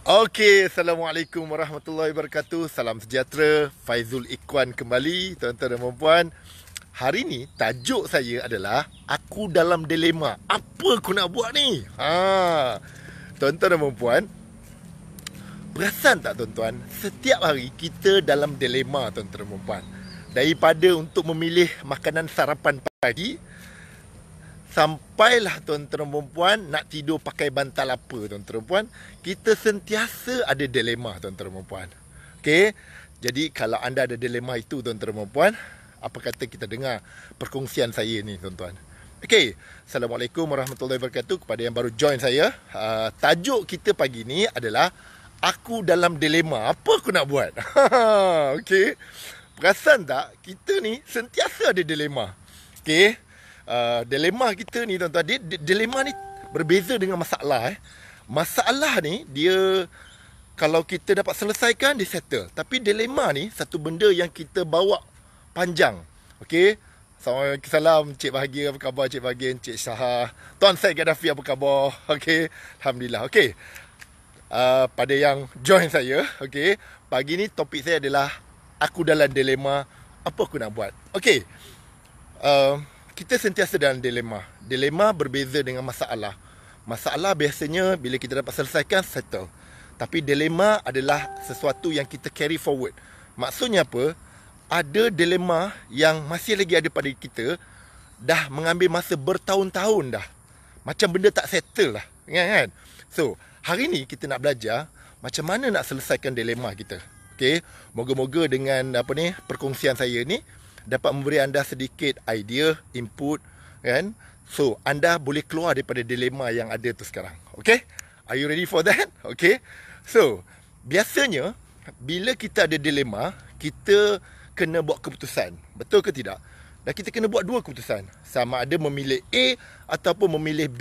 Okey, Assalamualaikum Warahmatullahi Wabarakatuh Salam sejahtera Faizul Ikhwan kembali Tuan-tuan dan perempuan Hari ni tajuk saya adalah Aku dalam dilema Apa aku nak buat ni? Ha. Tuan-tuan dan perempuan Perasan tak tuan-tuan Setiap hari kita dalam dilema tuan-tuan dan perempuan Daripada untuk memilih makanan sarapan pagi sampailah tuan-tuan perempuan nak tidur pakai bantal apa tuan-tuan perempuan kita sentiasa ada dilema tuan-tuan perempuan okey jadi kalau anda ada dilema itu tuan-tuan perempuan apa kata kita dengar perkongsian saya ni tuan-tuan okey assalamualaikum warahmatullahi wabarakatuh kepada yang baru join saya uh, tajuk kita pagi ni adalah aku dalam dilema apa aku nak buat okey perasan tak kita ni sentiasa ada dilema okey Ah, dilema kita ni tuan-tuan dia, dilema ni berbeza dengan masalah eh. Masalah ni dia kalau kita dapat selesaikan dia settle. Tapi dilema ni satu benda yang kita bawa panjang. Okay, Assalamualaikum, salam Cik Bahagia, apa khabar Cik Bahagia, Cik saha. Tuan saya Syed Gaddafi, apa khabar? Okey, Alhamdulillah. Okey, uh, ah, pada yang join saya, okey, pagi ni topik saya adalah aku dalam dilema apa aku nak buat. Okey, uh, ah, kita sentiasa dalam dilema. Dilema berbeza dengan masalah. Masalah biasanya bila kita dapat selesaikan, settle. Tapi dilema adalah sesuatu yang kita carry forward. Maksudnya apa? Ada dilema yang masih lagi ada pada kita dah mengambil masa bertahun-tahun dah. Macam benda tak settle lah. Kan, kan? So, hari ni kita nak belajar macam mana nak selesaikan dilema kita. Okay? Moga-moga dengan apa ni perkongsian saya ni, dapat memberi anda sedikit idea, input kan. So, anda boleh keluar daripada dilema yang ada tu sekarang. Okay? Are you ready for that? Okay? So, biasanya bila kita ada dilema, kita kena buat keputusan. Betul ke tidak? Dan kita kena buat dua keputusan. Sama ada memilih A ataupun memilih B.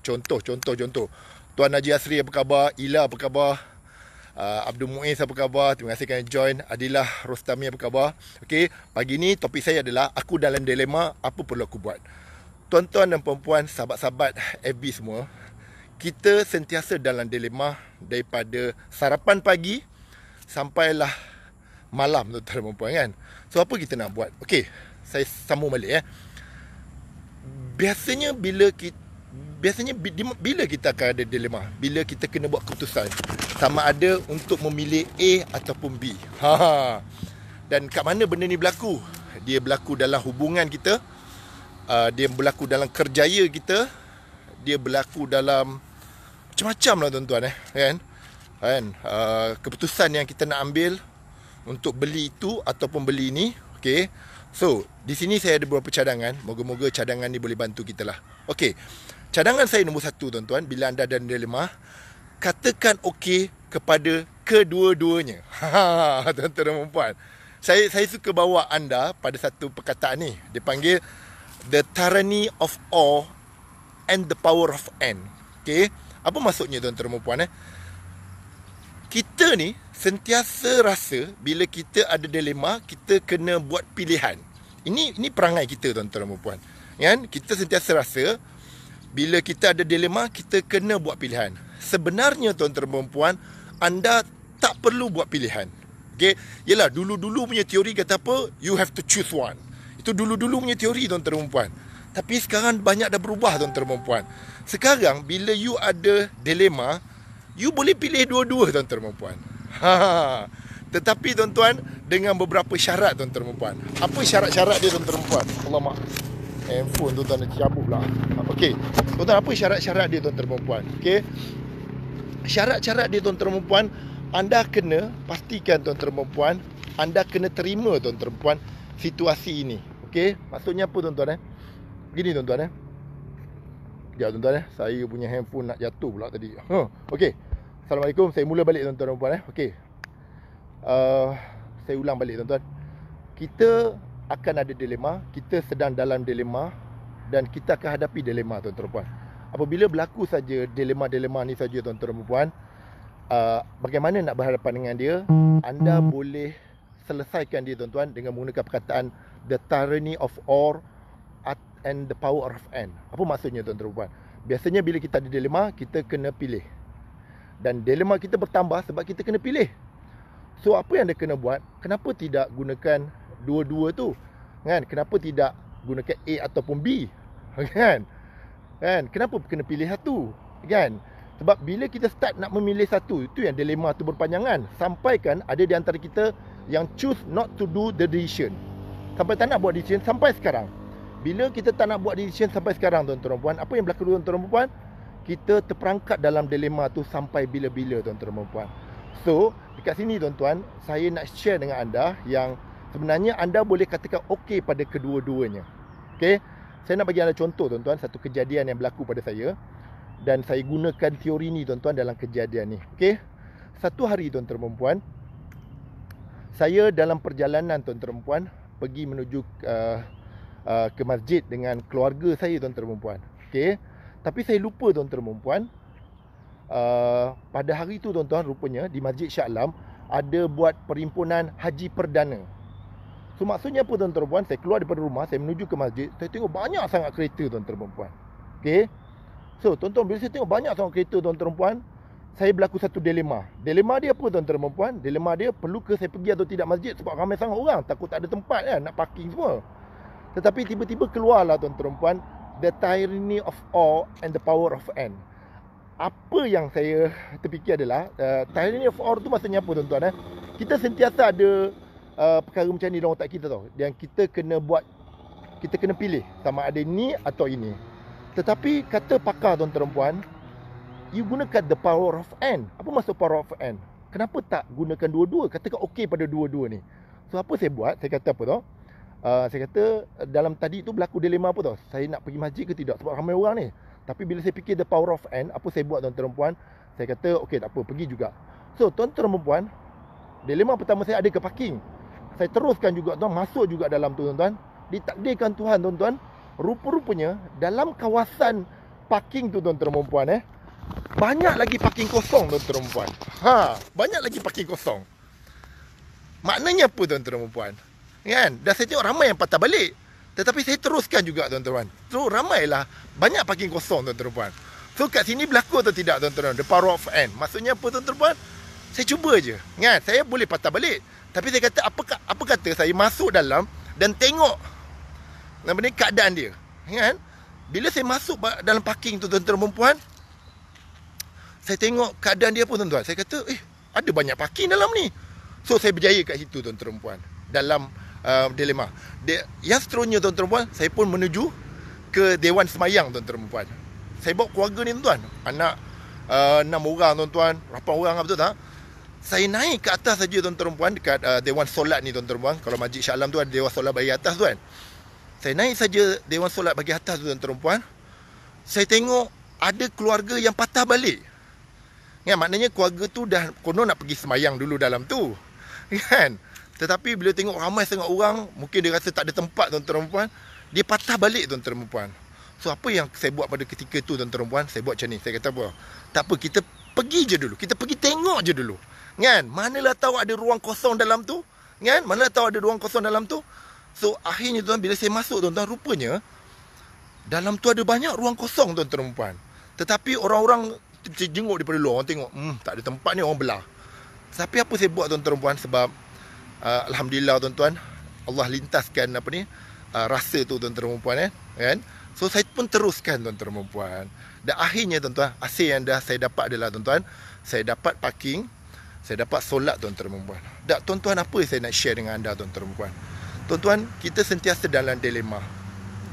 Contoh, contoh, contoh. Tuan Haji Asri apa khabar? Ila apa khabar? uh, Abdul Muiz apa khabar Terima kasih kerana join Adilah Rostami apa khabar Okey, pagi ni topik saya adalah Aku dalam dilema apa perlu aku buat Tuan-tuan dan perempuan, sahabat-sahabat FB semua Kita sentiasa dalam dilema Daripada sarapan pagi Sampailah malam tuan-tuan dan perempuan kan So apa kita nak buat Okey, saya sambung balik ya eh. Biasanya bila kita biasanya bila kita akan ada dilema bila kita kena buat keputusan sama ada untuk memilih A ataupun B ha, ha dan kat mana benda ni berlaku dia berlaku dalam hubungan kita uh, dia berlaku dalam kerjaya kita dia berlaku dalam macam-macam lah tuan-tuan eh kan, kan? uh, keputusan yang kita nak ambil untuk beli itu ataupun beli ini okay? so di sini saya ada beberapa cadangan moga-moga cadangan ni boleh bantu kita lah okay? cadangan saya nombor satu tuan-tuan bila anda ada nilai lemah katakan OK kepada kedua-duanya tuan-tuan dan puan saya saya suka bawa anda pada satu perkataan ni dipanggil the tyranny of all and the power of n okey apa maksudnya tuan-tuan dan puan eh kita ni sentiasa rasa bila kita ada dilema kita kena buat pilihan ini ini perangai kita tuan-tuan dan puan kan kita sentiasa rasa bila kita ada dilema kita kena buat pilihan sebenarnya tuan-tuan dan puan anda tak perlu buat pilihan Okay, yalah dulu-dulu punya teori kata apa you have to choose one itu dulu-dulu punya teori tuan-tuan puan tapi sekarang banyak dah berubah tuan-tuan puan sekarang bila you ada dilema you boleh pilih dua-dua tuan-tuan puan ha, ha, ha tetapi tuan-tuan dengan beberapa syarat tuan-tuan puan apa syarat-syarat dia tuan-tuan dan puan Allah maaf handphone tuan-tuan nak cabut pula. Okey. Tuan-tuan apa syarat-syarat dia tuan-tuan perempuan? Okey. Syarat-syarat dia tuan-tuan perempuan, anda kena pastikan tuan-tuan perempuan, anda kena terima tuan-tuan perempuan situasi ini. Okey. Maksudnya apa tuan-tuan eh? Gini tuan-tuan eh. Ya tuan-tuan eh, saya punya handphone nak jatuh pula tadi. Huh. Okey. Assalamualaikum. Saya mula balik tuan-tuan perempuan eh. Okey. Uh, saya ulang balik tuan-tuan. Kita akan ada dilema kita sedang dalam dilema dan kita akan hadapi dilema tuan-tuan dan puan apabila berlaku saja dilema-dilema ni saja tuan-tuan dan puan uh, bagaimana nak berhadapan dengan dia anda boleh selesaikan dia tuan-tuan dengan menggunakan perkataan the tyranny of or and the power of and apa maksudnya tuan-tuan dan puan biasanya bila kita ada dilema kita kena pilih dan dilema kita bertambah sebab kita kena pilih so apa yang anda kena buat kenapa tidak gunakan dua-dua tu kan kenapa tidak guna gunakan A ataupun B kan kan kenapa kena pilih satu kan sebab bila kita start nak memilih satu itu yang dilema tu berpanjangan sampai kan ada di antara kita yang choose not to do the decision sampai tak nak buat decision sampai sekarang bila kita tak nak buat decision sampai sekarang tuan-tuan puan apa yang berlaku tuan-tuan puan kita terperangkap dalam dilema tu sampai bila-bila tuan-tuan puan so dekat sini tuan-tuan saya nak share dengan anda yang sebenarnya anda boleh katakan okey pada kedua-duanya. Okey. Saya nak bagi anda contoh tuan-tuan satu kejadian yang berlaku pada saya dan saya gunakan teori ni tuan-tuan dalam kejadian ni. Okey. Satu hari tuan-tuan dan puan saya dalam perjalanan tuan-tuan dan puan pergi menuju uh, uh, ke masjid dengan keluarga saya tuan-tuan dan puan. Okey. Tapi saya lupa tuan-tuan dan puan uh, pada hari tu tuan-tuan rupanya di Masjid alam ada buat perhimpunan haji perdana. So maksudnya apa tuan-tuan perempuan Saya keluar daripada rumah Saya menuju ke masjid Saya tengok banyak sangat kereta tuan-tuan perempuan Okay So tuan-tuan bila saya tengok banyak sangat kereta tuan-tuan perempuan Saya berlaku satu dilema Dilema dia apa tuan-tuan perempuan Dilema dia perlu ke saya pergi atau tidak masjid Sebab ramai sangat orang Takut tak ada tempat kan Nak parking semua Tetapi tiba-tiba keluarlah tuan-tuan perempuan The tyranny of all and the power of end apa yang saya terfikir adalah uh, Tyranny of all tu maksudnya apa tuan-tuan eh? Kita sentiasa ada uh, perkara macam ni dalam otak kita tau yang kita kena buat kita kena pilih sama ada ni atau ini tetapi kata pakar tuan perempuan you gunakan the power of n apa maksud power of n? kenapa tak gunakan dua-dua katakan okey pada dua-dua ni so apa saya buat saya kata apa tau uh, saya kata dalam tadi tu berlaku dilema apa tau saya nak pergi masjid ke tidak sebab ramai orang ni tapi bila saya fikir the power of n, apa saya buat tuan perempuan saya kata okey tak apa pergi juga so tuan perempuan dilema pertama saya ada ke parking saya teruskan juga tuan masuk juga dalam tu tuan-tuan ditakdirkan Tuhan tuan-tuan rupa-rupanya dalam kawasan parking tu tuan-tuan dan puan eh banyak lagi parking kosong tuan-tuan dan puan ha banyak lagi parking kosong maknanya apa tuan-tuan dan puan kan dah saya tengok ramai yang patah balik tetapi saya teruskan juga tuan-tuan tu ramailah banyak parking kosong tuan-tuan dan puan so kat sini berlaku atau tidak tuan-tuan the power of end maksudnya apa tuan-tuan saya cuba je kan saya boleh patah balik tapi dia kata apa apa kata saya masuk dalam dan tengok nama ni keadaan dia. Kan? Bila saya masuk dalam parking tu tuan-tuan dan puan saya tengok keadaan dia pun tuan-tuan. Saya kata, "Eh, ada banyak parking dalam ni." So saya berjaya kat situ tuan-tuan dan puan dalam uh, dilema. Dia yang seterusnya tuan-tuan dan puan, saya pun menuju ke Dewan Semayang tuan-tuan dan puan. Saya bawa keluarga ni tuan-tuan. Anak uh, 6 orang tuan-tuan, 8 orang apa betul tak? saya naik ke atas saja tuan perempuan dekat uh, dewan solat ni tuan perempuan kalau masjid Syalam tu ada dewan solat bagi atas tuan saya naik saja dewan solat bagi atas tuan perempuan saya tengok ada keluarga yang patah balik Ya, maknanya keluarga tu dah konon nak pergi semayang dulu dalam tu. Kan? Tetapi bila tengok ramai sangat orang, mungkin dia rasa tak ada tempat tuan-tuan dan puan, dia patah balik tuan-tuan dan puan. So apa yang saya buat pada ketika tu tuan-tuan dan puan? Saya buat macam ni. Saya kata apa? Tak apa, kita pergi je dulu. Kita pergi tengok je dulu. Kan? Manalah tahu ada ruang kosong dalam tu? Kan? Manalah tahu ada ruang kosong dalam tu? So, akhirnya tuan bila saya masuk tuan-tuan, rupanya dalam tu ada banyak ruang kosong tuan-tuan dan puan. Tetapi orang-orang jenguk daripada luar, orang tengok, hmm, tak ada tempat ni orang belah. Tapi apa saya buat tuan-tuan dan puan sebab uh, alhamdulillah tuan-tuan Allah lintaskan apa ni? Uh, rasa tu tuan-tuan dan puan eh, kan? So saya pun teruskan tuan-tuan dan puan. Dan akhirnya tuan-tuan, hasil yang dah saya dapat adalah tuan-tuan, saya dapat parking saya dapat solat tuan-tuan dan puan. Dak tuan-tuan apa yang saya nak share dengan anda tuan-tuan dan puan? Tuan-tuan, kita sentiasa dalam dilema.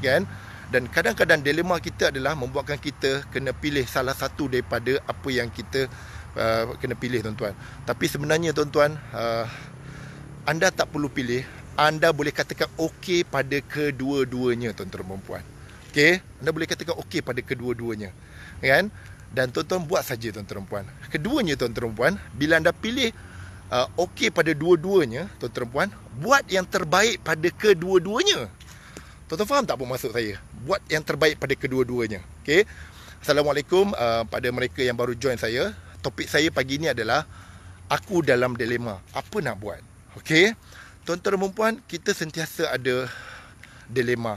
Kan? Dan kadang-kadang dilema kita adalah membuatkan kita kena pilih salah satu daripada apa yang kita uh, kena pilih tuan-tuan. Tapi sebenarnya tuan-tuan, uh, anda tak perlu pilih. Anda boleh katakan okey pada kedua-duanya tuan-tuan dan puan. Okey, anda boleh katakan okey pada kedua-duanya. Kan? dan tuan-tuan buat saja tuan-tuan puan. Keduanya tuan-tuan puan, bila anda pilih uh, okey pada dua-duanya tuan-tuan puan, buat yang terbaik pada kedua-duanya. Tuan-tuan faham tak apa maksud saya? Buat yang terbaik pada kedua-duanya. Okay. Assalamualaikum uh, pada mereka yang baru join saya. Topik saya pagi ini adalah aku dalam dilema. Apa nak buat? Okay. Tuan-tuan puan, kita sentiasa ada dilema.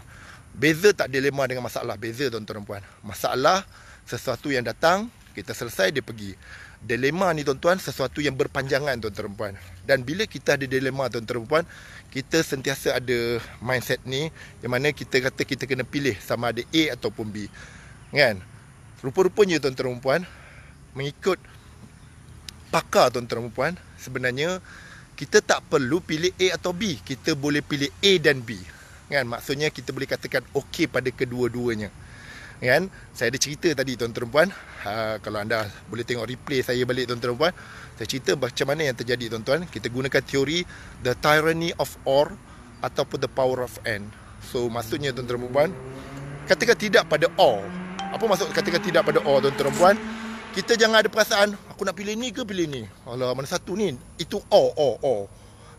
Beza tak dilema dengan masalah? Beza tuan-tuan puan. Masalah sesuatu yang datang, kita selesai, dia pergi. Dilema ni tuan-tuan, sesuatu yang berpanjangan tuan-tuan perempuan. Dan bila kita ada dilema tuan-tuan perempuan, kita sentiasa ada mindset ni yang mana kita kata kita kena pilih sama ada A ataupun B. Kan? Rupa-rupanya tuan-tuan perempuan, mengikut pakar tuan-tuan perempuan, sebenarnya kita tak perlu pilih A atau B. Kita boleh pilih A dan B. Kan? Maksudnya kita boleh katakan okey pada kedua-duanya kan saya ada cerita tadi tuan-tuan puan ha, kalau anda boleh tengok replay saya balik tuan-tuan puan saya cerita macam mana yang terjadi tuan-tuan kita gunakan teori the tyranny of or ataupun the power of and so maksudnya tuan-tuan puan katakan tidak pada or apa maksud katakan tidak pada or tuan-tuan puan kita jangan ada perasaan aku nak pilih ni ke pilih ni Allah mana satu ni itu or or or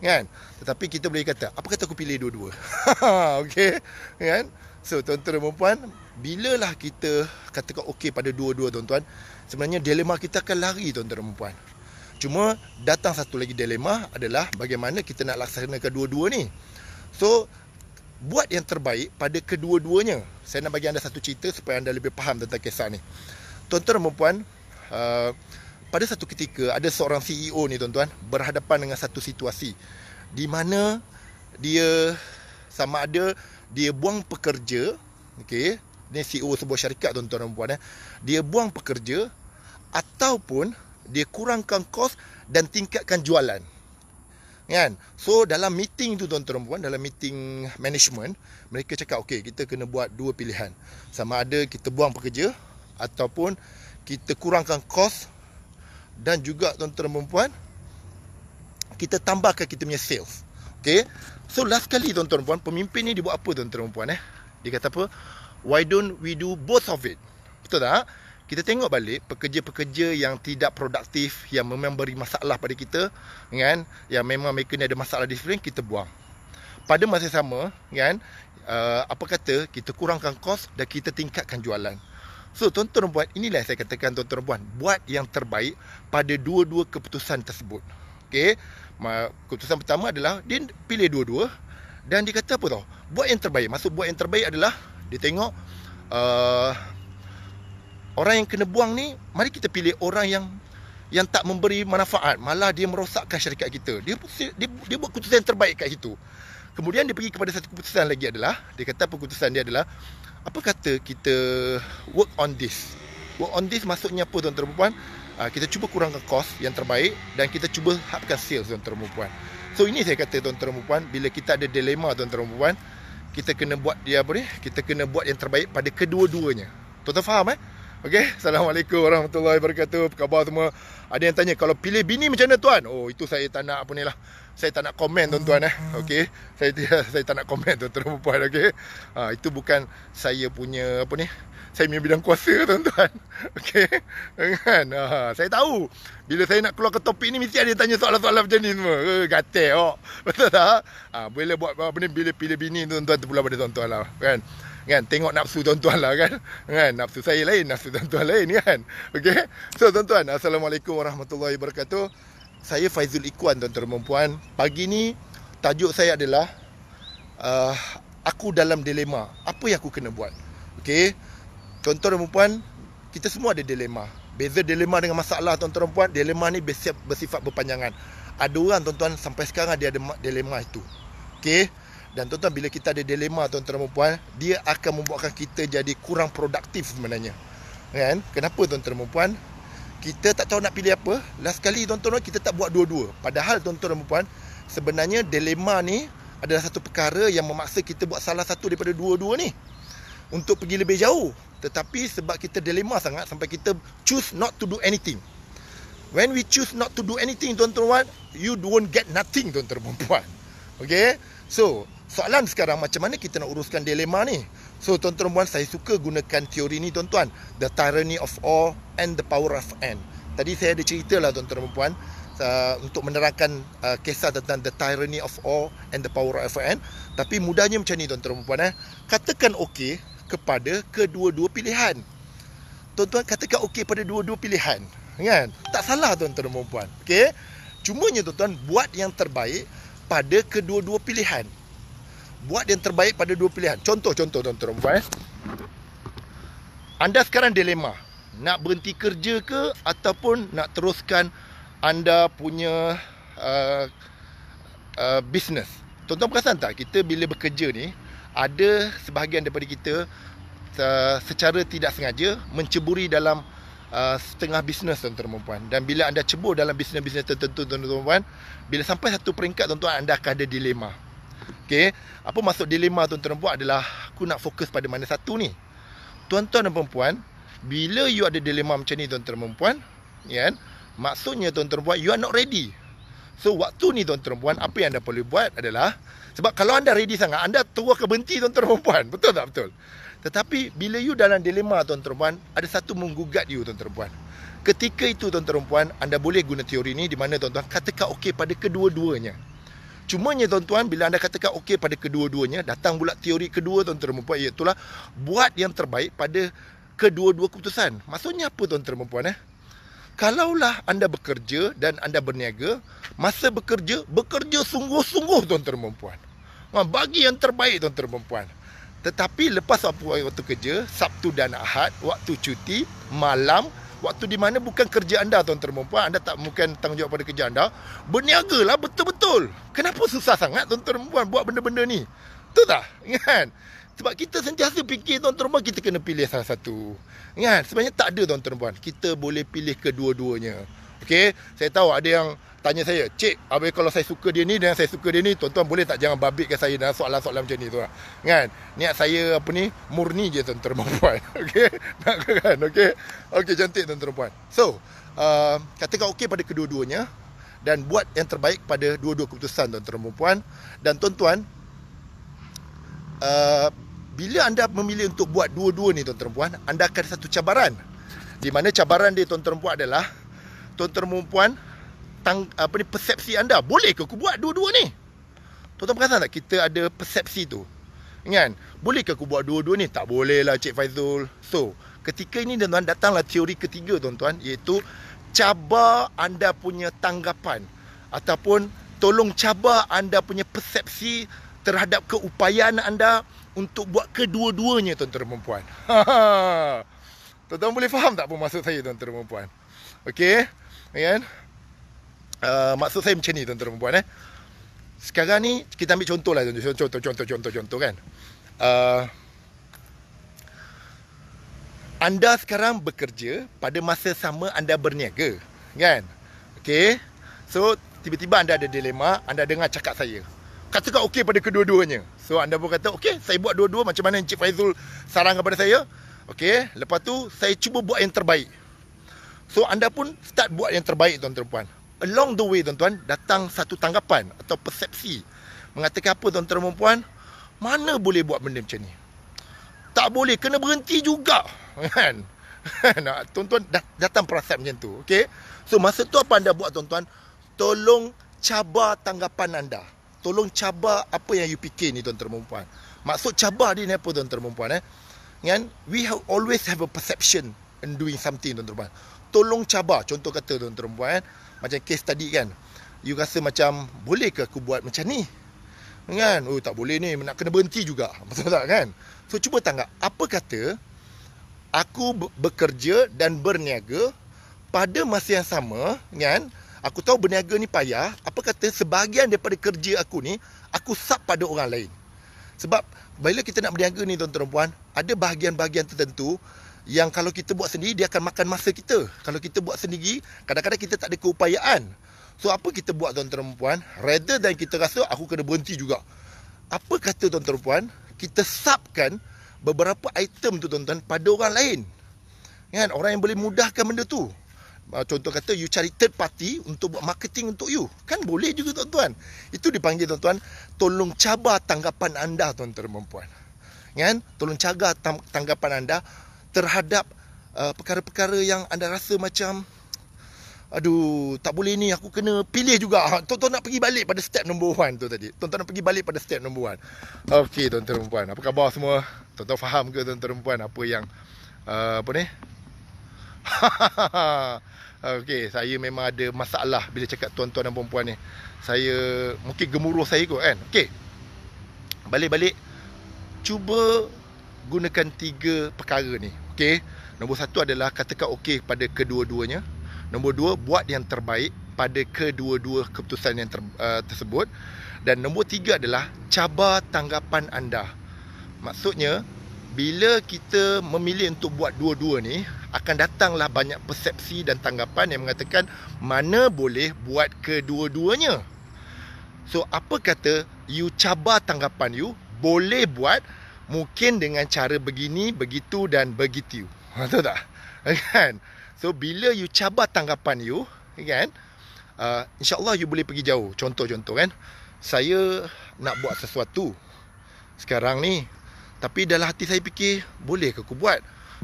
kan tetapi kita boleh kata apa kata aku pilih dua-dua okey kan so tuan-tuan dan puan bila lah kita katakan okey pada dua-dua tuan-tuan, sebenarnya dilema kita akan lari tuan-tuan dan puan. Cuma datang satu lagi dilema adalah bagaimana kita nak laksanakan dua-dua ni. So, buat yang terbaik pada kedua-duanya. Saya nak bagi anda satu cerita supaya anda lebih faham tentang kisah ni. Tuan-tuan dan puan, uh, pada satu ketika ada seorang CEO ni tuan-tuan berhadapan dengan satu situasi di mana dia sama ada dia buang pekerja okay? ni CEO sebuah syarikat tuan-tuan dan puan eh. Dia buang pekerja ataupun dia kurangkan kos dan tingkatkan jualan. Kan? So dalam meeting tu tuan-tuan dan puan, dalam meeting management, mereka cakap okey, kita kena buat dua pilihan. Sama ada kita buang pekerja ataupun kita kurangkan kos dan juga tuan-tuan dan puan, kita tambahkan kita punya sales. Okey. So last kali tuan-tuan dan puan, pemimpin ni dia buat apa tuan-tuan dan puan eh? Dia kata apa? why don't we do both of it? Betul tak? Kita tengok balik pekerja-pekerja yang tidak produktif, yang memang beri masalah pada kita, kan? Yang memang mereka ni ada masalah di sini kita buang. Pada masa sama, kan? Uh, apa kata, kita kurangkan kos dan kita tingkatkan jualan. So, tuan-tuan buat, inilah saya katakan tuan-tuan buat. Buat yang terbaik pada dua-dua keputusan tersebut. Okay? Keputusan pertama adalah, dia pilih dua-dua. Dan dia kata apa tau? Buat yang terbaik. Maksud buat yang terbaik adalah, dia tengok uh, Orang yang kena buang ni Mari kita pilih orang yang Yang tak memberi manfaat Malah dia merosakkan syarikat kita Dia, dia, dia buat keputusan terbaik kat situ Kemudian dia pergi kepada satu keputusan lagi adalah Dia kata apa keputusan dia adalah Apa kata kita work on this Work on this maksudnya apa tuan-tuan perempuan uh, ah, Kita cuba kurangkan kos yang terbaik Dan kita cuba hapkan sales tuan-tuan perempuan So ini saya kata tuan-tuan perempuan Bila kita ada dilema tuan-tuan perempuan kita kena buat dia apa ni? Kita kena buat yang terbaik pada kedua-duanya. Tuan-tuan faham eh? Okey, Assalamualaikum warahmatullahi wabarakatuh. Apa khabar semua? Ada yang tanya kalau pilih bini macam mana tuan? Oh, itu saya tak nak apa ni lah. Saya tak nak komen tuan-tuan eh. Okey. Saya saya tak nak komen tuan-tuan puan okey. Ha, itu bukan saya punya apa ni? saya punya bidang kuasa tuan-tuan. Okey. Kan? Ha, saya tahu. Bila saya nak keluar ke topik ni mesti ada tanya soalan-soalan macam ni semua. Uh, gatel oh. Betul tak? Ha, boleh buat apa ni bila pilih bini tuan-tuan tu pula pada tuan-tuan lah. Kan? Kan? Tengok nafsu tuan-tuan lah kan? Kan? Nafsu saya lain, nafsu tuan-tuan lain kan? Okey. So tuan-tuan, Assalamualaikum Warahmatullahi Wabarakatuh. Saya Faizul Ikwan tuan-tuan dan puan. Pagi ni tajuk saya adalah uh, aku dalam dilema. Apa yang aku kena buat? Okey. Tuan-tuan dan puan Kita semua ada dilema Beza dilema dengan masalah tuan-tuan dan puan Dilema ni bersiap bersifat berpanjangan Ada orang tuan-tuan sampai sekarang dia ada dilema itu Okay Dan tuan-tuan bila kita ada dilema tuan-tuan dan puan Dia akan membuatkan kita jadi kurang produktif sebenarnya Kan Kenapa tuan-tuan dan puan kita tak tahu nak pilih apa Last kali tuan-tuan kita tak buat dua-dua Padahal tuan-tuan dan puan Sebenarnya dilema ni adalah satu perkara yang memaksa kita buat salah satu daripada dua-dua ni untuk pergi lebih jauh tetapi sebab kita dilema sangat sampai kita choose not to do anything when we choose not to do anything tuan-tuan you don't get nothing tuan-tuan perempuan okay so soalan sekarang macam mana kita nak uruskan dilema ni so tuan-tuan perempuan saya suka gunakan teori ni tuan-tuan the tyranny of all and the power of and tadi saya ada cerita lah tuan-tuan perempuan Uh, untuk menerangkan uh, kisah tentang the tyranny of all and the power of an tapi mudahnya macam ni tuan-tuan puan eh katakan okey kepada kedua-dua pilihan. Tuan-tuan katakan okey pada dua-dua pilihan. Kan? Tak salah tuan-tuan dan perempuan. Okey? Cumanya tuan-tuan buat yang terbaik pada kedua-dua pilihan. Buat yang terbaik pada dua pilihan. Contoh-contoh tuan-tuan dan perempuan. Eh. Anda sekarang dilema. Nak berhenti kerja ke ataupun nak teruskan anda punya uh, uh, bisnes. Tuan-tuan perasan tak? Kita bila bekerja ni, ada sebahagian daripada kita uh, secara tidak sengaja menceburi dalam Uh, setengah bisnes tuan-tuan dan puan dan bila anda cebur dalam bisnes-bisnes tertentu tuan-tuan dan puan bila sampai satu peringkat tuan-tuan anda akan ada dilema Okay, apa maksud dilema tuan-tuan dan puan adalah aku nak fokus pada mana satu ni tuan-tuan dan puan bila you ada dilema macam ni tuan-tuan dan puan yeah, kan? maksudnya tuan-tuan dan puan you are not ready so waktu ni tuan-tuan dan puan apa yang anda perlu buat adalah sebab kalau anda ready sangat, anda tua ke benti tuan-tuan perempuan. Betul tak betul? Tetapi bila you dalam dilema tuan-tuan perempuan, ada satu menggugat you tuan-tuan perempuan. Ketika itu tuan-tuan perempuan, anda boleh guna teori ni di mana tuan-tuan katakan okey pada kedua-duanya. Cumanya tuan-tuan, bila anda katakan okey pada kedua-duanya, datang pula teori kedua tuan-tuan perempuan iaitulah buat yang terbaik pada kedua-dua keputusan. Maksudnya apa tuan-tuan perempuan eh? Kalaulah anda bekerja dan anda berniaga, masa bekerja, bekerja sungguh-sungguh tuan-tuan dan puan. Bagi yang terbaik tuan-tuan dan puan. Tetapi lepas waktu, waktu kerja, Sabtu dan Ahad, waktu cuti, malam, waktu di mana bukan kerja anda tuan-tuan dan puan, anda tak mungkin tanggungjawab pada kerja anda, berniagalah betul-betul. Kenapa susah sangat tuan-tuan dan puan buat benda-benda ni? Betul tak? Kan? Sebab kita sentiasa fikir tuan perempuan kita kena pilih salah satu. Kan? Sebenarnya tak ada tuan perempuan. Kita boleh pilih kedua-duanya. Okey, saya tahu ada yang tanya saya, "Cik, apa kalau saya suka dia ni dan saya suka dia ni, tuan-tuan boleh tak jangan babitkan saya dalam soalan-soalan macam ni tu?" Kan? Niat saya apa ni? Murni je tuan perempuan. Okey. Nak kan? Okey. Okey, cantik tuan perempuan. So, uh, katakan okey pada kedua-duanya dan buat yang terbaik pada dua-dua keputusan tuan-tuan dan tuan-tuan uh, bila anda memilih untuk buat dua-dua ni tuan-tuan perempuan anda akan ada satu cabaran di mana cabaran dia tuan-tuan perempuan adalah tuan-tuan perempuan tang, apa ni persepsi anda boleh ke aku buat dua-dua ni tuan-tuan perasan tak kita ada persepsi tu kan boleh ke aku buat dua-dua ni tak boleh lah Cik Faizul so ketika ini tuan-tuan datanglah teori ketiga tuan-tuan iaitu cabar anda punya tanggapan ataupun tolong cabar anda punya persepsi terhadap keupayaan anda untuk buat kedua-duanya tuan-tuan dan puan. Tuan-tuan boleh faham tak apa maksud saya tuan-tuan dan puan? Okey. Kan? Uh, maksud saya macam ni tuan-tuan dan puan eh. Sekarang ni kita ambil contohlah contoh contoh contoh contoh, contoh kan. Uh, anda sekarang bekerja pada masa sama anda berniaga kan okey so tiba-tiba anda ada dilema anda dengar cakap saya katakan okey pada kedua-duanya So anda pun kata okay, saya buat dua-dua macam mana Encik Faizul sarang kepada saya. okay. lepas tu saya cuba buat yang terbaik. So anda pun start buat yang terbaik tuan-tuan puan. Along the way tuan-tuan datang satu tanggapan atau persepsi mengatakan apa tuan-tuan puan? Mana boleh buat benda macam ni? Tak boleh, kena berhenti juga. Kan? tuan-tuan datang perasaan macam tu. okay. So masa tu apa anda buat tuan-tuan? Tolong cabar tanggapan anda tolong cabar apa yang you fikir ni tuan-tuan dan puan maksud cabar dia ni apa tuan-tuan dan puan eh kan we have always have a perception in doing something tuan-tuan puan tolong cabar contoh kata tuan-tuan dan puan eh? macam case tadi kan you rasa macam boleh ke aku buat macam ni kan oh tak boleh ni nak kena berhenti juga betul tak kan so cuba tangkap apa kata aku bekerja dan berniaga pada masa yang sama kan Aku tahu berniaga ni payah. Apa kata sebahagian daripada kerja aku ni, aku sub pada orang lain. Sebab bila kita nak berniaga ni tuan-tuan puan, ada bahagian-bahagian tertentu yang kalau kita buat sendiri, dia akan makan masa kita. Kalau kita buat sendiri, kadang-kadang kita tak ada keupayaan. So apa kita buat tuan-tuan puan, rather than kita rasa aku kena berhenti juga. Apa kata tuan-tuan puan, kita subkan beberapa item tu tuan-tuan pada orang lain. Kan? Orang yang boleh mudahkan benda tu. Ah, contoh kata you cari third party untuk buat marketing untuk you kan boleh juga tuan-tuan itu dipanggil tuan-tuan tolong cabar tanggapan anda tuan-tuan dan puan kan tolong caga tanggapan anda terhadap uh, perkara-perkara yang anda rasa macam aduh tak boleh ni aku kena pilih juga ah, tuan-tuan nak pergi balik pada step nombor tu tadi tuan-tuan nak pergi balik pada step nombor 1 tuan-tuan dan puan apa khabar semua tuan-tuan faham ke tuan-tuan dan puan apa yang uh, apa ni 哈哈哈哈。Ah, okey, saya memang ada masalah bila cakap tuan-tuan dan perempuan ni. Saya mungkin gemuruh saya kot kan. Okey. Balik-balik cuba gunakan tiga perkara ni. Okey. Nombor satu adalah katakan okey pada kedua-duanya. Nombor dua, buat yang terbaik pada kedua-dua keputusan yang ter, uh, tersebut. Dan nombor tiga adalah cabar tanggapan anda. Maksudnya, bila kita memilih untuk buat dua-dua ni, akan datanglah banyak persepsi dan tanggapan yang mengatakan mana boleh buat kedua-duanya. So apa kata you cabar tanggapan you boleh buat mungkin dengan cara begini, begitu dan begitu. Betul tak? Kan? So bila you cabar tanggapan you, kan? Uh, InsyaAllah you boleh pergi jauh Contoh-contoh kan Saya nak buat sesuatu Sekarang ni Tapi dalam hati saya fikir bolehkah ke aku buat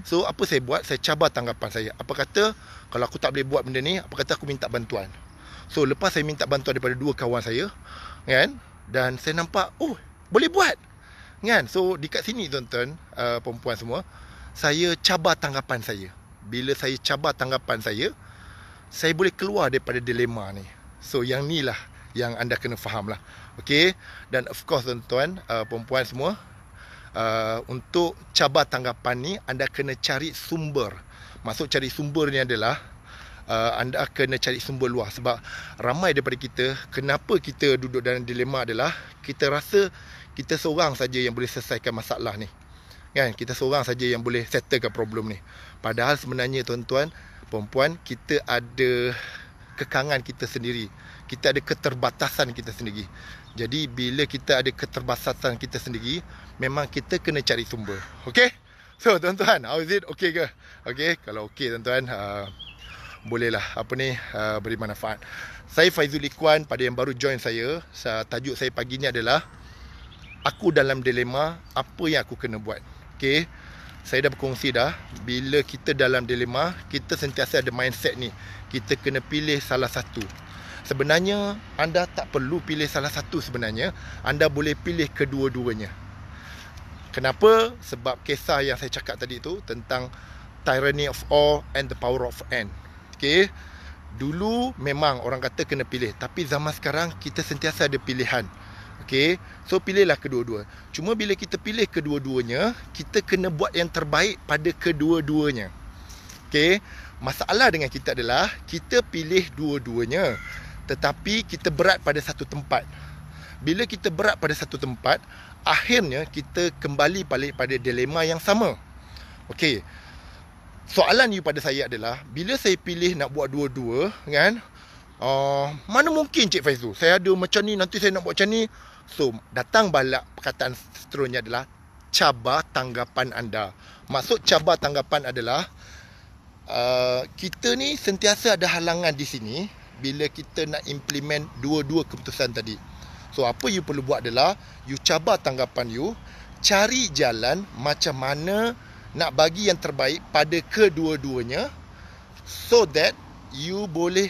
So apa saya buat Saya cabar tanggapan saya Apa kata Kalau aku tak boleh buat benda ni Apa kata aku minta bantuan So lepas saya minta bantuan Daripada dua kawan saya Kan Dan saya nampak Oh boleh buat Kan So dekat sini tuan-tuan uh, Perempuan semua Saya cabar tanggapan saya Bila saya cabar tanggapan saya Saya boleh keluar daripada dilema ni So yang ni lah Yang anda kena faham lah Okay Dan of course tuan-tuan uh, Perempuan semua uh, untuk cabar tanggapan ni anda kena cari sumber. Masuk cari sumber ni adalah uh, anda kena cari sumber luar sebab ramai daripada kita kenapa kita duduk dalam dilema adalah kita rasa kita seorang saja yang boleh selesaikan masalah ni. Kan? Kita seorang saja yang boleh settlekan problem ni. Padahal sebenarnya tuan-tuan, puan-puan, kita ada kekangan kita sendiri. Kita ada keterbatasan kita sendiri. Jadi bila kita ada keterbatasan kita sendiri, memang kita kena cari sumber. Okay? So, tuan-tuan, how is it? Okay ke? Okay, kalau okay, tuan-tuan, uh, bolehlah. Apa ni, uh, beri manfaat. Saya Faizul Ikhwan, pada yang baru join saya, tajuk saya pagi ni adalah Aku dalam dilema, apa yang aku kena buat? Okay, saya dah berkongsi dah. Bila kita dalam dilema, kita sentiasa ada mindset ni. Kita kena pilih salah satu. Sebenarnya, anda tak perlu pilih salah satu sebenarnya. Anda boleh pilih kedua-duanya. Kenapa? Sebab kisah yang saya cakap tadi tu tentang tyranny of all and the power of N. Okay? Dulu memang orang kata kena pilih. Tapi zaman sekarang kita sentiasa ada pilihan. Okay? So pilihlah kedua-dua. Cuma bila kita pilih kedua-duanya, kita kena buat yang terbaik pada kedua-duanya. Okay? Masalah dengan kita adalah kita pilih dua-duanya. Tetapi kita berat pada satu tempat. Bila kita berat pada satu tempat, akhirnya kita kembali balik pada dilema yang sama. Okey. Soalan you pada saya adalah bila saya pilih nak buat dua-dua kan? Uh, mana mungkin Cik Faizul Saya ada macam ni Nanti saya nak buat macam ni So datang balik, Perkataan seterusnya adalah Cabar tanggapan anda Maksud cabar tanggapan adalah uh, Kita ni sentiasa ada halangan di sini Bila kita nak implement Dua-dua keputusan tadi So apa you perlu buat adalah You cabar tanggapan you Cari jalan macam mana Nak bagi yang terbaik pada kedua-duanya So that you boleh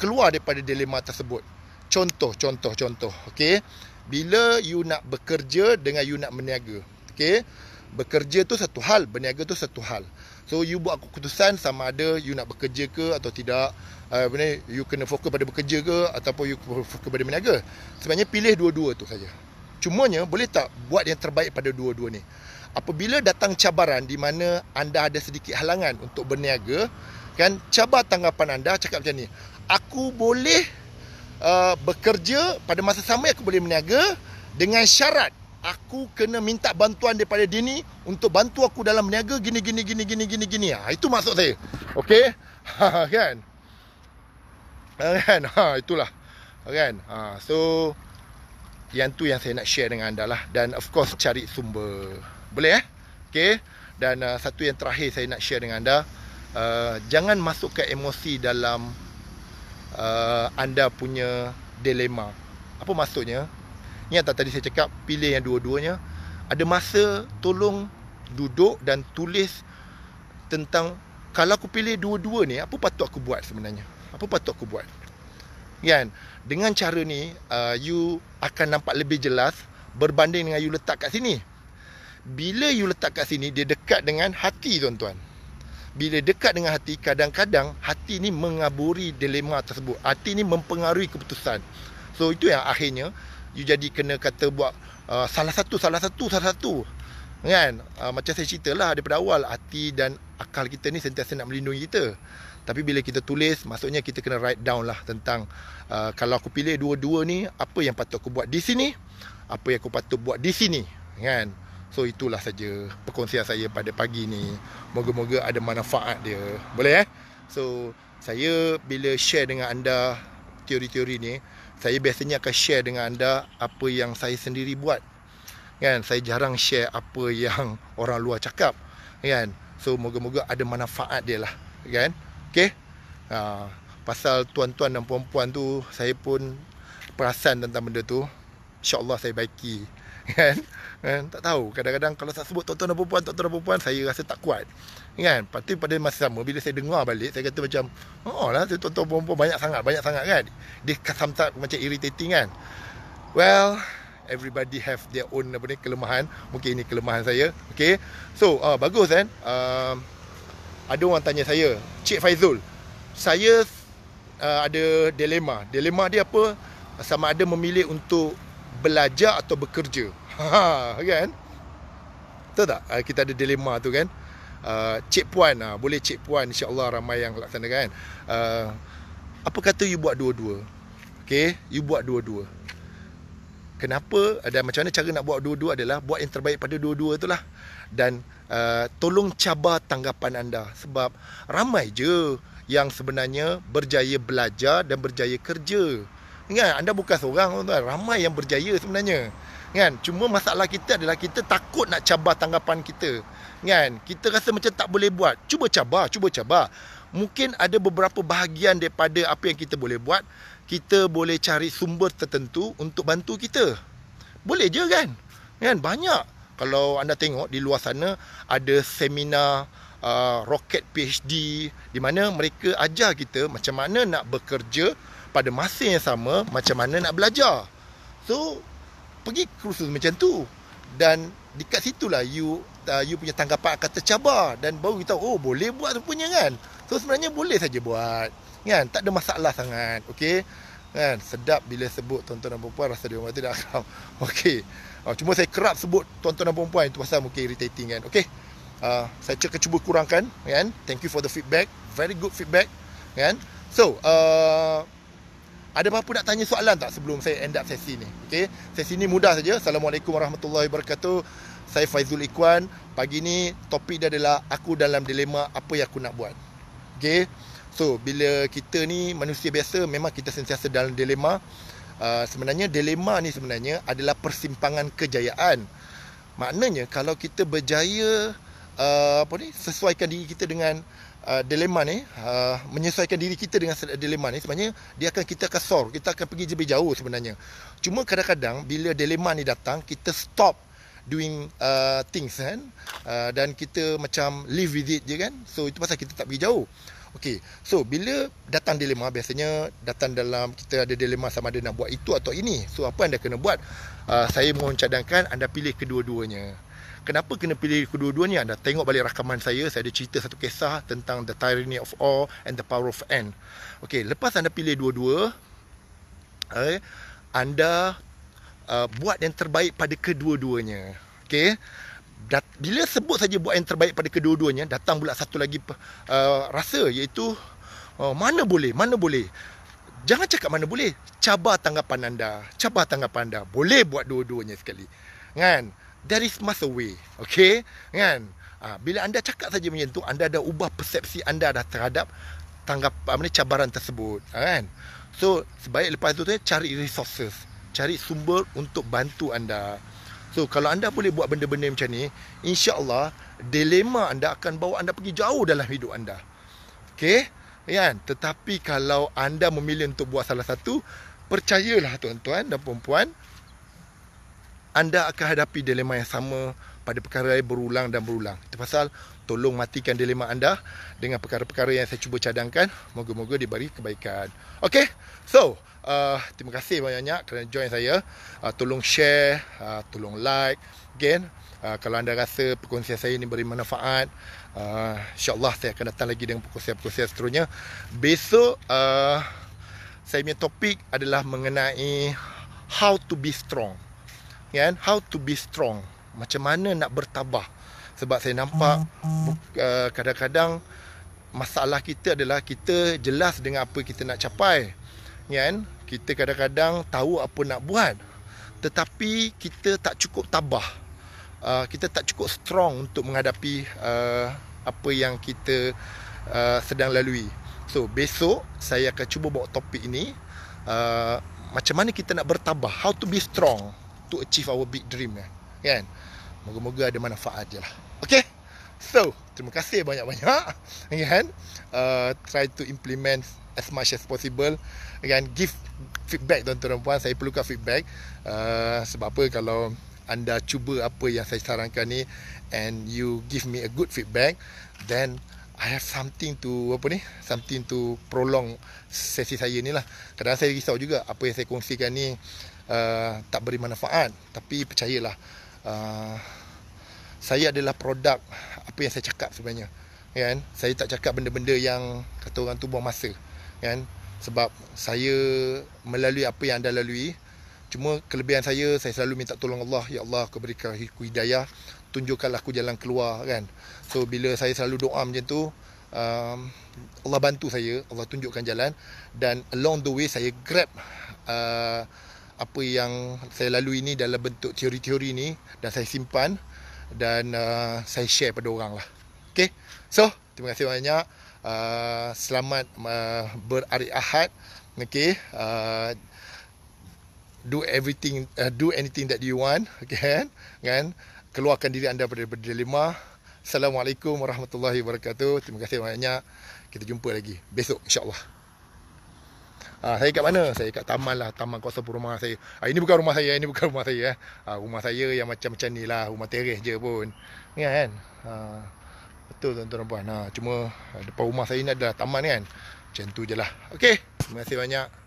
Keluar daripada dilema tersebut Contoh, contoh, contoh Okay Bila you nak bekerja dengan you nak berniaga Okay Bekerja tu satu hal, berniaga tu satu hal So you buat keputusan sama ada you nak bekerja ke atau tidak uh, ah, benda, You kena fokus pada bekerja ke ataupun you fokus pada meniaga Sebenarnya pilih dua-dua tu saja Cumanya boleh tak buat yang terbaik pada dua-dua ni Apabila datang cabaran di mana anda ada sedikit halangan untuk berniaga kan cabar tanggapan anda cakap macam ni aku boleh uh, bekerja pada masa sama aku boleh berniaga dengan syarat aku kena minta bantuan daripada dia ni untuk bantu aku dalam berniaga gini gini gini gini gini gini. Ha, itu maksud saya. Okey? Ha, kan? Ha, kan? Ha, itulah. Ha, kan? Ha, so yang tu yang saya nak share dengan anda lah dan of course cari sumber. Boleh eh? Okey. Dan uh, satu yang terakhir saya nak share dengan anda, uh, jangan masukkan emosi dalam uh, anda punya dilema. Apa maksudnya? Ingat tak tadi saya cakap Pilih yang dua-duanya Ada masa Tolong Duduk dan tulis Tentang Kalau aku pilih dua-dua ni Apa patut aku buat sebenarnya Apa patut aku buat Kan Dengan cara ni uh, You Akan nampak lebih jelas Berbanding dengan you letak kat sini Bila you letak kat sini Dia dekat dengan hati tuan-tuan bila dekat dengan hati kadang-kadang hati ni mengaburi dilema tersebut hati ni mempengaruhi keputusan so itu yang akhirnya you jadi kena kata buat uh, salah satu salah satu salah satu kan uh, macam saya ceritalah daripada awal hati dan akal kita ni sentiasa nak melindungi kita tapi bila kita tulis maksudnya kita kena write down lah tentang uh, kalau aku pilih dua-dua ni apa yang patut aku buat di sini apa yang aku patut buat di sini kan so itulah saja perkongsian saya pada pagi ni moga-moga ada manfaat dia boleh eh so saya bila share dengan anda teori-teori ni saya biasanya akan share dengan anda apa yang saya sendiri buat kan saya jarang share apa yang orang luar cakap kan so moga-moga ada manfaat dia lah kan Okay? ha, pasal tuan-tuan dan puan-puan tu saya pun perasan tentang benda tu insyaallah saya baiki kan kan tak tahu kadang-kadang kalau saya sebut tuan-tuan dan puan-puan tuan-tuan dan puan-puan saya rasa tak kuat kan lepas tu pada masa sama bila saya dengar balik saya kata macam oh lah tu tuan-tuan perempuan banyak sangat banyak sangat kan dia kasam macam irritating kan well everybody have their own apa ni kelemahan mungkin ini kelemahan saya okay so uh, bagus kan um, ada orang tanya saya Cik Faizul saya uh, ada dilema dilema dia apa sama ada memilih untuk belajar atau bekerja ha, ha kan Tahu tak kita ada dilema tu kan uh, cik puan uh, boleh cik puan insyaallah ramai yang laksanakan uh, apa kata you buat dua-dua okay? you buat dua-dua kenapa ada macam mana cara nak buat dua-dua adalah buat yang terbaik pada dua-dua itulah dan uh, tolong cabar tanggapan anda sebab ramai je yang sebenarnya berjaya belajar dan berjaya kerja ingat anda bukan seorang tuan-tuan ramai yang berjaya sebenarnya kan cuma masalah kita adalah kita takut nak cabar tanggapan kita kan kita rasa macam tak boleh buat cuba cabar cuba cabar mungkin ada beberapa bahagian daripada apa yang kita boleh buat kita boleh cari sumber tertentu untuk bantu kita boleh je kan kan banyak kalau anda tengok di luar sana ada seminar Uh, roket PhD di mana mereka ajar kita macam mana nak bekerja pada masa yang sama macam mana nak belajar so pergi cruises macam tu dan dekat situlah you uh, you punya tanggapan akan tercabar dan baru kita oh boleh buat punya kan so sebenarnya boleh saja buat kan tak ada masalah sangat okey kan sedap bila sebut tuan-tuan dan puan rasa dia mati dah kau okey uh, cuma saya kerap sebut tuan-tuan dan puan itu pasal mungkin irritating kan okey uh, saya cuba cuba kurangkan kan thank you for the feedback very good feedback kan so uh, ada apa-apa nak tanya soalan tak sebelum saya end up sesi ni? Okey. Sesi ni mudah saja. Assalamualaikum warahmatullahi wabarakatuh. Saya Faizul Ikwan. Pagi ni topik dia adalah aku dalam dilema apa yang aku nak buat. Okey. So, bila kita ni manusia biasa memang kita sentiasa dalam dilema. Uh, sebenarnya dilema ni sebenarnya adalah persimpangan kejayaan. Maknanya kalau kita berjaya uh, apa ni sesuaikan diri kita dengan Uh, dilema ni uh, menyesuaikan diri kita dengan dilema ni sebenarnya dia akan kita akan sor kita akan pergi lebih jauh sebenarnya cuma kadang-kadang bila dilema ni datang kita stop doing uh, things kan uh, dan kita macam live with it je kan so itu pasal kita tak pergi jauh Okay, so bila datang dilema biasanya datang dalam kita ada dilema sama ada nak buat itu atau ini. So apa anda kena buat? Uh, saya mohon cadangkan anda pilih kedua-duanya kenapa kena pilih kedua-duanya anda tengok balik rakaman saya saya ada cerita satu kisah tentang the tyranny of all and the power of n okey lepas anda pilih dua-dua eh, anda uh, buat yang terbaik pada kedua-duanya okey bila sebut saja buat yang terbaik pada kedua-duanya datang pula satu lagi uh, rasa iaitu uh, mana boleh mana boleh jangan cakap mana boleh cabar tanggapan anda cabar tanggapan anda boleh buat dua-duanya sekali kan there is must a way okay kan ha, bila anda cakap saja macam tu anda dah ubah persepsi anda dah terhadap tanggap apa ni cabaran tersebut ah, kan so sebaik lepas tu saya cari resources cari sumber untuk bantu anda so kalau anda boleh buat benda-benda macam ni insyaallah dilema anda akan bawa anda pergi jauh dalam hidup anda Okay? kan tetapi kalau anda memilih untuk buat salah satu percayalah tuan-tuan dan puan-puan anda akan hadapi dilema yang sama pada perkara yang berulang dan berulang. Itu pasal tolong matikan dilema anda dengan perkara-perkara yang saya cuba cadangkan. Moga-moga diberi kebaikan. Okay, so uh, terima kasih banyak-banyak kerana join saya. Uh, tolong share, uh, tolong like. Again, uh, kalau anda rasa perkongsian saya ini beri manfaat, uh, insyaAllah saya akan datang lagi dengan perkongsian-perkongsian seterusnya. Besok, uh, saya punya topik adalah mengenai how to be strong. Ya kan how to be strong macam mana nak bertabah sebab saya nampak uh, kadang-kadang masalah kita adalah kita jelas dengan apa kita nak capai ya kan kita kadang-kadang tahu apa nak buat tetapi kita tak cukup tabah uh, kita tak cukup strong untuk menghadapi uh, apa yang kita sedang lalui so besok saya akan cuba bawa topik ini Uh, macam mana kita nak bertambah how to be strong untuk achieve our big dream ya. Kan? Moga-moga ada manfaat je lah. Okay? So, terima kasih banyak-banyak. Kan? Uh, try to implement as much as possible. Again, Give feedback tuan-tuan dan puan. Saya perlukan feedback. Uh, sebab apa kalau anda cuba apa yang saya sarankan ni and you give me a good feedback then I have something to apa ni something to prolong sesi saya ni lah kadang saya risau juga apa yang saya kongsikan ni Uh, tak beri manfaat tapi percayalah uh, saya adalah produk apa yang saya cakap sebenarnya kan saya tak cakap benda-benda yang kata orang tu buang masa kan sebab saya melalui apa yang anda lalui cuma kelebihan saya saya selalu minta tolong Allah ya Allah aku berikan aku hidayah tunjukkanlah aku jalan keluar kan so bila saya selalu doa macam tu um, Allah bantu saya Allah tunjukkan jalan dan along the way saya grab uh, apa yang saya lalui ni dalam bentuk teori-teori ni dan saya simpan dan uh, saya share pada orang lah. Okay, so terima kasih banyak. Uh, selamat uh, berari ahad. Okay, uh, do everything, uh, do anything that you want. Okay, kan? kan? Keluarkan diri anda daripada dilema. Assalamualaikum warahmatullahi wabarakatuh. Terima kasih banyak. Kita jumpa lagi besok insyaAllah. Uh, saya kat mana? Saya kat taman lah. Taman kuasa perumahan saya. Uh, ini bukan rumah saya. Ini bukan rumah saya. Uh, rumah saya yang macam-macam ni lah. Rumah teres je pun. Ni kan? kan? Uh, betul tuan-tuan dan puan. Uh, cuma depan rumah saya ni adalah taman kan? Macam tu je lah. Okay. Terima kasih banyak.